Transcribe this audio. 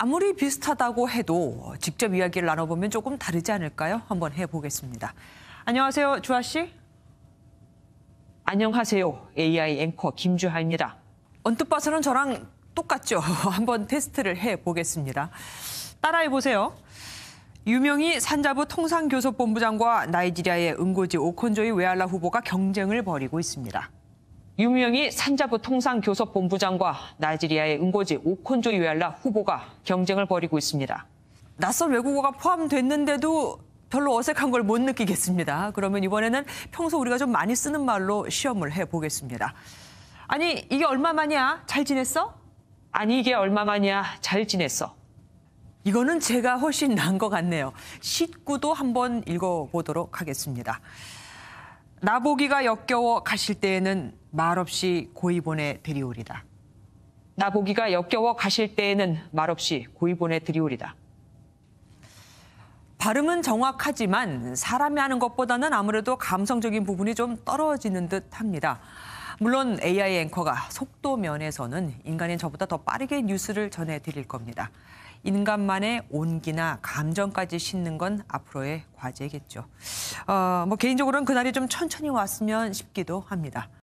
아무리 비슷하다고 해도 직접 이야기를 나눠보면 조금 다르지 않을까요? 한번 해보겠습니다. 안녕하세요, 주아 씨. 안녕하세요, AI 앵커 김주하입니다. 언뜻 봐서는 저랑 똑같죠. 한번 테스트를 해보겠습니다. 따라해보세요. 유명희 산자부 통상교섭본부장과 나이지리아의 은고지 오콘조이 외알라 후보가 경쟁을 벌이고 있습니다. 유명히 산자부 통상교섭본부장과 나이지리아의 응고지 오콘조 유알라 후보가 경쟁을 벌이고 있습니다. 낯선 외국어가 포함됐는데도 별로 어색한 걸 못 느끼겠습니다. 그러면 이번에는 평소 우리가 좀 많이 쓰는 말로 시험을 해보겠습니다. 아니, 이게 얼마만이야? 잘 지냈어? 아니, 이게 얼마만이야? 잘 지냈어? 이거는 제가 훨씬 난 것 같네요. 19도 한번 읽어보도록 하겠습니다. 나보기가 역겨워 가실 때에는 말없이 고이 보내 드리오리다. 나 보기가 역겨워 가실 때에는 말없이 고이 보내 드리오리다. 발음은 정확하지만 사람이 하는 것보다는 아무래도 감성적인 부분이 좀 떨어지는 듯 합니다. 물론 AI 앵커가 속도 면에서는 인간인 저보다 더 빠르게 뉴스를 전해드릴 겁니다. 인간만의 온기나 감정까지 싣는 건 앞으로의 과제겠죠. 어, 뭐 개인적으로는 그날이 좀 천천히 왔으면 싶기도 합니다.